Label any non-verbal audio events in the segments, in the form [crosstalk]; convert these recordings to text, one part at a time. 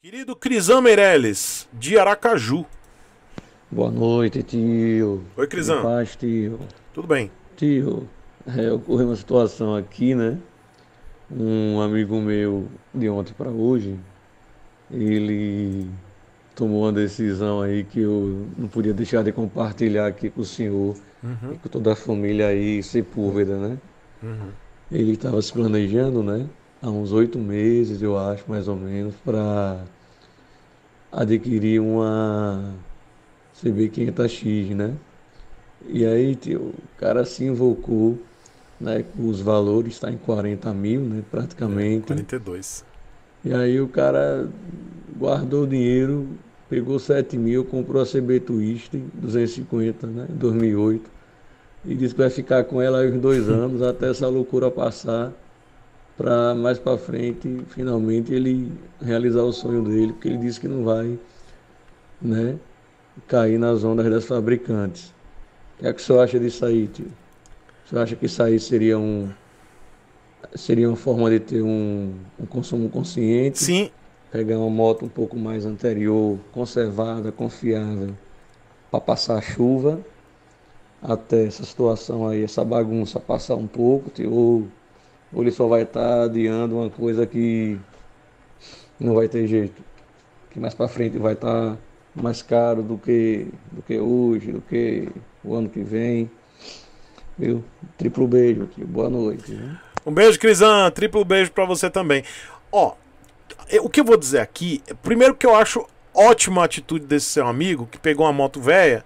Querido Crisão Meirelles, de Aracaju. Boa noite, tio. Oi, Crisan. Paz, tio. Tudo bem? Tio, é, ocorreu uma situação aqui, né? Um amigo meu de ontem para hoje, ele tomou uma decisão aí que eu não podia deixar de compartilhar aqui com o senhor uhum. e com toda a família aí, Sepúlveda, né? Uhum. Ele estava se planejando, né? há uns oito meses, eu acho, mais ou menos, para adquirir uma CB500X, né? E aí tio, o cara se invocou, né? Os valores está em 40 mil, né? Praticamente. É, 42. E aí o cara guardou o dinheiro, pegou 7 mil, comprou a CB Twist 250, né? 2008. E disse que vai ficar com ela aí uns dois [laughs] anos até essa loucura passar para mais para frente, finalmente, ele realizar o sonho dele, porque ele disse que não vai né, cair nas ondas das fabricantes. O que é que o senhor acha disso aí, tio? O senhor acha que isso aí seria um. Seria uma forma de ter um, um consumo consciente? Sim. Pegar uma moto um pouco mais anterior, conservada, confiável, para passar a chuva, até essa situação aí, essa bagunça passar um pouco, tio, ou ou ele só vai estar tá adiando uma coisa que não vai ter jeito, que mais para frente vai estar tá mais caro do que do que hoje, do que o ano que vem. Viu? Triplo beijo aqui. Boa noite. Né? Um beijo, Crisan. Triplo beijo para você também. Ó, o que eu vou dizer aqui, primeiro que eu acho ótima a atitude desse seu amigo que pegou uma moto velha,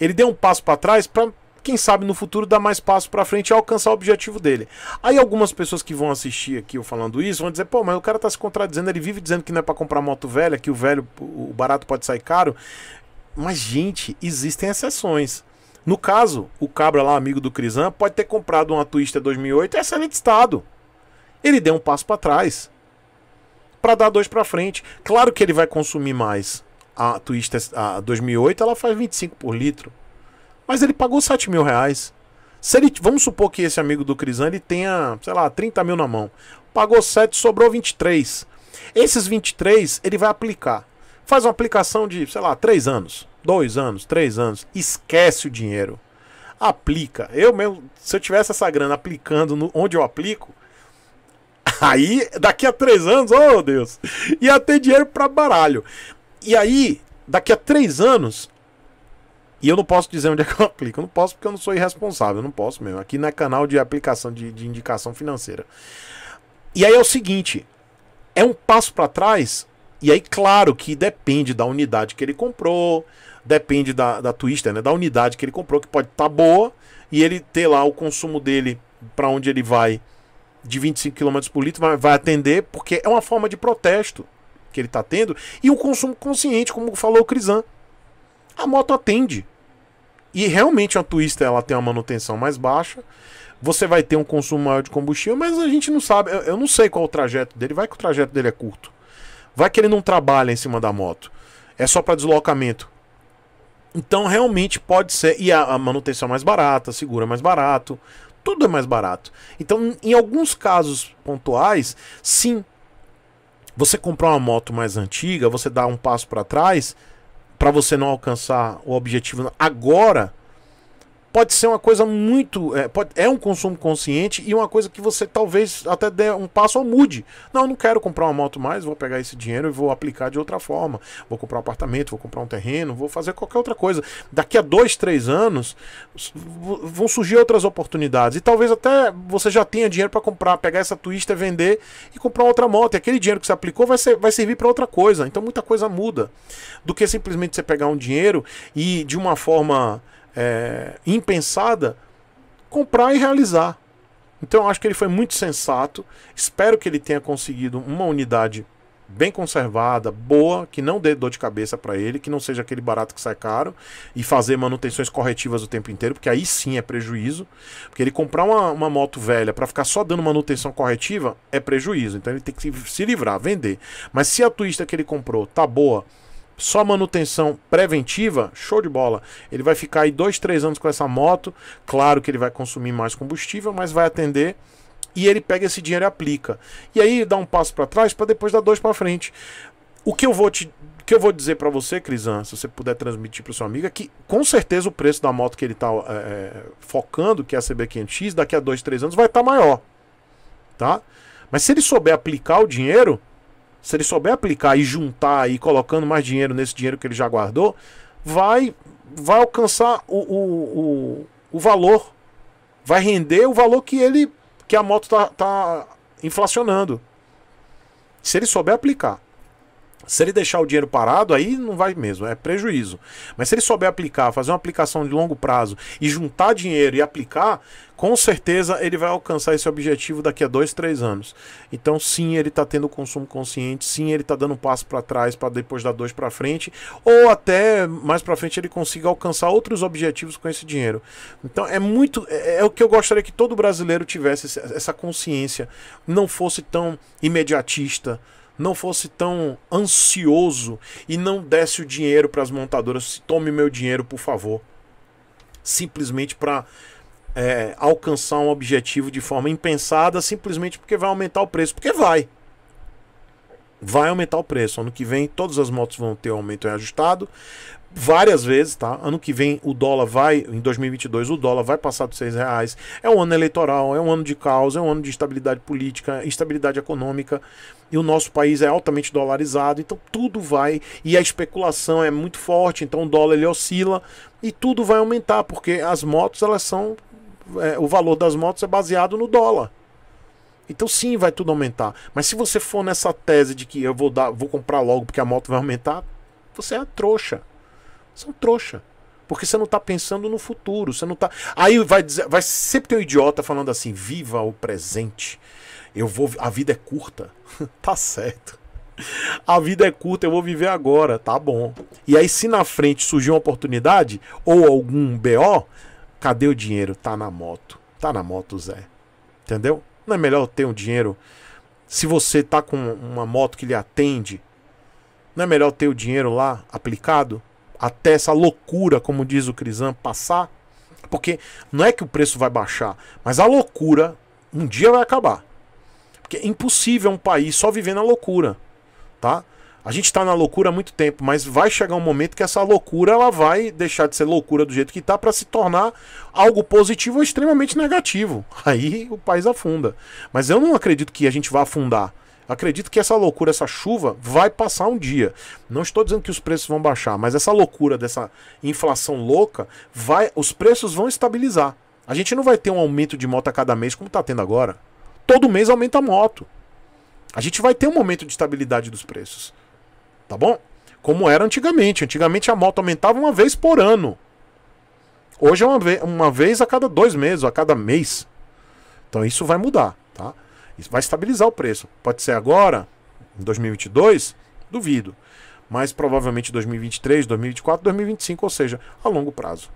ele deu um passo para trás para quem sabe no futuro dar mais passo para frente e alcançar o objetivo dele. Aí algumas pessoas que vão assistir aqui eu falando isso vão dizer, pô, mas o cara tá se contradizendo, ele vive dizendo que não é para comprar moto velha, que o velho, o barato pode sair caro. Mas gente, existem exceções. No caso, o cabra lá, amigo do Crisan, pode ter comprado uma Twister 2008 em é excelente estado. Ele deu um passo para trás para dar dois para frente. Claro que ele vai consumir mais. A Twister a 2008 ela faz 25 por litro. Mas ele pagou 7 mil reais. Se ele, vamos supor que esse amigo do Crisan ele tenha, sei lá, 30 mil na mão. Pagou 7, sobrou 23. Esses 23 ele vai aplicar. Faz uma aplicação de, sei lá, 3 anos, 2 anos, 3 anos. Esquece o dinheiro. Aplica. Eu mesmo, se eu tivesse essa grana aplicando no, onde eu aplico, [laughs] aí daqui a 3 anos, oh Deus, ia ter dinheiro pra baralho. E aí, daqui a 3 anos, e eu não posso dizer onde é que eu [laughs] aplico. Eu não posso porque eu não sou irresponsável. Eu não posso mesmo. Aqui não é canal de aplicação de, de indicação financeira. E aí é o seguinte: é um passo para trás. E aí, claro que depende da unidade que ele comprou, depende da, da Twister, né? Da unidade que ele comprou, que pode estar tá boa, e ele ter lá o consumo dele para onde ele vai de 25 km por litro, vai, vai atender, porque é uma forma de protesto que ele está tendo, e o consumo consciente, como falou o Crisan a moto atende. E realmente a Twister ela tem uma manutenção mais baixa. Você vai ter um consumo maior de combustível, mas a gente não sabe. Eu, eu não sei qual é o trajeto dele. Vai que o trajeto dele é curto. Vai que ele não trabalha em cima da moto. É só para deslocamento. Então realmente pode ser. E a, a manutenção é mais barata, segura é mais barato. Tudo é mais barato. Então, em alguns casos pontuais, sim. Você comprar uma moto mais antiga, você dá um passo para trás para você não alcançar o objetivo agora, pode ser uma coisa muito. É, pode, é um consumo consciente e uma coisa que você talvez até dê um passo ou mude. Não, não quero comprar uma moto mais, vou pegar esse dinheiro e vou aplicar de outra forma. Vou comprar um apartamento, vou comprar um terreno, vou fazer qualquer outra coisa. Daqui a dois, três anos vão surgir outras oportunidades. E talvez até você já tenha dinheiro para comprar, pegar essa Twister, vender e comprar outra moto. E aquele dinheiro que você aplicou vai, ser, vai servir para outra coisa. Então muita coisa muda. Do que simplesmente você pegar um dinheiro e de uma forma é, impensada, comprar e realizar. Então eu acho que ele foi muito sensato. Espero que ele tenha conseguido uma unidade bem conservada, boa, que não dê dor de cabeça para ele, que não seja aquele barato que sai caro e fazer manutenções corretivas o tempo inteiro, porque aí sim é prejuízo. Porque ele comprar uma, uma moto velha para ficar só dando manutenção corretiva é prejuízo. Então ele tem que se, se livrar, vender. Mas se a Twista que ele comprou tá boa só manutenção preventiva, show de bola. Ele vai ficar aí dois, três anos com essa moto. Claro que ele vai consumir mais combustível, mas vai atender e ele pega esse dinheiro e aplica. E aí dá um passo para trás para depois dar dois para frente. O que eu vou te que eu vou dizer para você, Crisan, se você puder transmitir para sua amiga, é que com certeza o preço da moto que ele está é, é, focando, que é a CB500X, daqui a dois, três anos vai estar tá maior, tá? Mas se ele souber aplicar o dinheiro, se ele souber aplicar e juntar e colocando mais dinheiro nesse dinheiro que ele já guardou, vai, vai alcançar o, o, o, o valor, vai render o valor que ele que a moto está tá inflacionando. Se ele souber aplicar. Se ele deixar o dinheiro parado, aí não vai mesmo, é prejuízo. Mas se ele souber aplicar, fazer uma aplicação de longo prazo e juntar dinheiro e aplicar, com certeza ele vai alcançar esse objetivo daqui a dois, três anos. Então, sim, ele está tendo consumo consciente, sim, ele está dando um passo para trás para depois dar dois para frente, ou até mais para frente ele consiga alcançar outros objetivos com esse dinheiro. Então, é muito. É, é o que eu gostaria que todo brasileiro tivesse essa consciência, não fosse tão imediatista não fosse tão ansioso e não desse o dinheiro para as montadoras, tome meu dinheiro, por favor. Simplesmente para é, eh, alcançar um objetivo de forma impensada, simplesmente porque vai aumentar o preço, porque vai vai aumentar o preço. Ano que vem todas as motos vão ter aumento reajustado. Várias vezes, tá? Ano que vem o dólar vai, em 2022, o dólar vai passar dos seis reais. É um ano eleitoral, é um ano de caos, é um ano de estabilidade política, instabilidade econômica. E o nosso país é altamente dolarizado, então tudo vai. E a especulação é muito forte, então o dólar ele oscila e tudo vai aumentar, porque as motos elas são. É, o valor das motos é baseado no dólar. Então sim, vai tudo aumentar. Mas se você for nessa tese de que eu vou dar, vou comprar logo porque a moto vai aumentar, você é trouxa. Você é um trouxa. Porque você não está pensando no futuro, você não tá. Aí vai dizer, vai sempre ter um idiota falando assim: "Viva o presente". Eu vou, a vida é curta. [laughs] tá certo. A vida é curta, eu vou viver agora, tá bom. E aí se na frente surgir uma oportunidade ou algum BO, cadê o dinheiro? Tá na moto. Tá na moto, Zé. Entendeu? Não é melhor ter um dinheiro? Se você tá com uma moto que lhe atende, não é melhor ter o dinheiro lá aplicado? Até essa loucura, como diz o Crisan, passar? Porque não é que o preço vai baixar, mas a loucura um dia vai acabar. Porque é impossível um país só vivendo a loucura, tá? A gente está na loucura há muito tempo, mas vai chegar um momento que essa loucura ela vai deixar de ser loucura do jeito que está para se tornar algo positivo ou extremamente negativo. [laughs] Aí o país afunda. Mas eu não acredito que a gente vá afundar. Acredito que essa loucura, essa chuva, vai passar um dia. Não estou dizendo que os preços vão baixar, mas essa loucura dessa inflação louca, vai, os preços vão estabilizar. A gente não vai ter um aumento de moto a cada mês como está tendo agora. Todo mês aumenta a moto. A gente vai ter um momento de estabilidade dos preços. Tá bom? Como era antigamente. Antigamente a moto aumentava uma vez por ano. Hoje é uma, ve uma vez a cada dois meses, a cada mês. Então isso vai mudar, tá? Isso vai estabilizar o preço. Pode ser agora, em 2022, duvido. Mas provavelmente 2023, 2024, 2025, ou seja, a longo prazo.